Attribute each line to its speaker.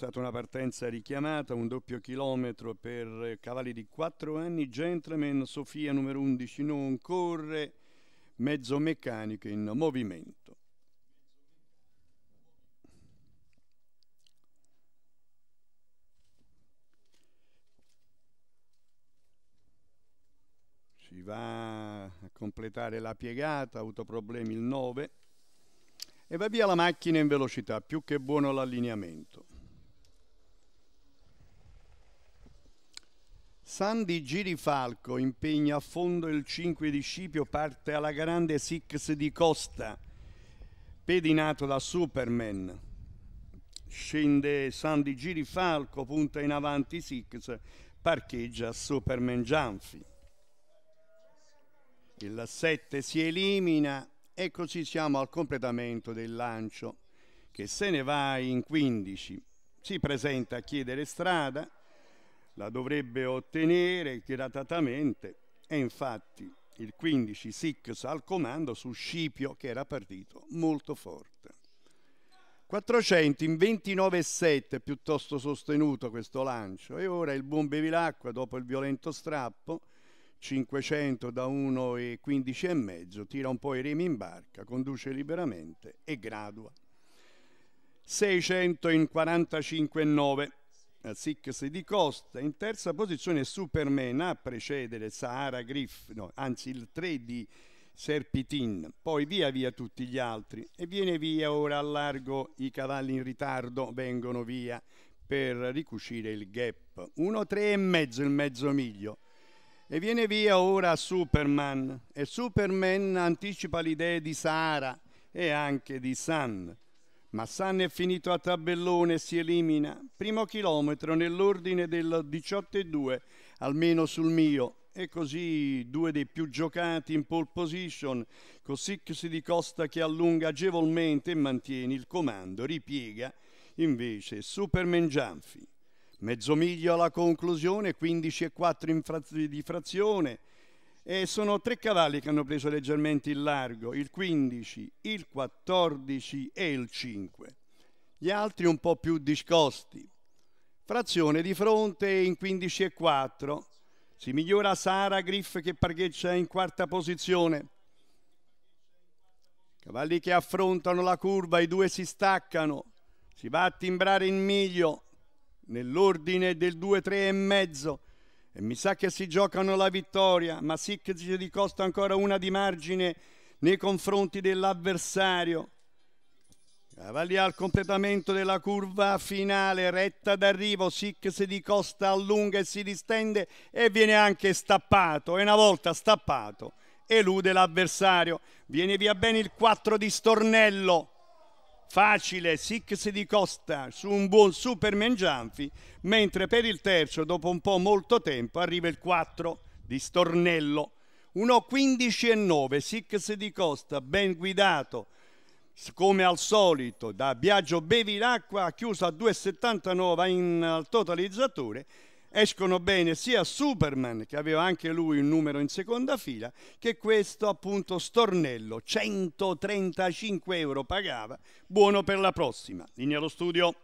Speaker 1: stata una partenza richiamata, un doppio chilometro per cavalli di 4 anni, Gentleman, Sofia numero 11 non corre, mezzo meccanico in movimento. Si va a completare la piegata, ha avuto problemi il 9 e va via la macchina in velocità, più che buono l'allineamento. Sandy Girifalco impegna a fondo il 5 di Scipio, parte alla grande Six di Costa, pedinato da Superman. Scende Sandy Girifalco, punta in avanti Six, parcheggia Superman Gianfi. Il 7 si elimina e così siamo al completamento del lancio che se ne va in 15. Si presenta a chiedere strada la dovrebbe ottenere tiratamente e infatti il 15 Six al comando su Scipio che era partito molto forte. 400 in 29,7 piuttosto sostenuto questo lancio e ora il buon Bevilacqua dopo il violento strappo 500 da 1,15 e mezzo tira un po' i remi in barca, conduce liberamente e gradua. 600 in 45,9 Six di Costa, in terza posizione Superman a precedere Sahara Griff, no, anzi il 3 di Serpitin, poi via via tutti gli altri e viene via ora al largo i cavalli in ritardo, vengono via per ricucire il gap, 1-3 e mezzo il mezzo miglio. E viene via ora Superman e Superman anticipa l'idea di Sahara e anche di Sun ma è finito a tabellone e si elimina. Primo chilometro nell'ordine del 18,2, almeno sul mio. E così due dei più giocati in pole position, Kosicks di Costa che allunga agevolmente e mantiene il comando, ripiega invece Superman Gianfi. Mezzo miglio alla conclusione, 15 e 4 di frazione, e sono tre cavalli che hanno preso leggermente il largo, il 15, il 14 e il 5. Gli altri un po' più discosti. Frazione di fronte in 15 e 4. Si migliora Sara Griff che parcheggia in quarta posizione. Cavalli che affrontano la curva, i due si staccano. Si va a timbrare in miglio nell'ordine del 2-3 e mezzo. E mi sa che si giocano la vittoria, ma sì che si ricosta ancora una di margine nei confronti dell'avversario. Cavalli al completamento della curva finale, retta d'arrivo, Sic si di costa allunga e si distende e viene anche stappato, e una volta stappato elude l'avversario, viene via bene il 4 di Stornello, facile Six di Costa su un buon Superman Gianfi, mentre per il terzo, dopo un po' molto tempo, arriva il 4 di Stornello. 1.15 e 9, Six di Costa, ben guidato, come al solito, da Biagio Bevilacqua, chiuso a 2.79 in totalizzatore, escono bene sia Superman, che aveva anche lui un numero in seconda fila, che questo appunto stornello, 135 euro pagava, buono per la prossima. Linea allo studio.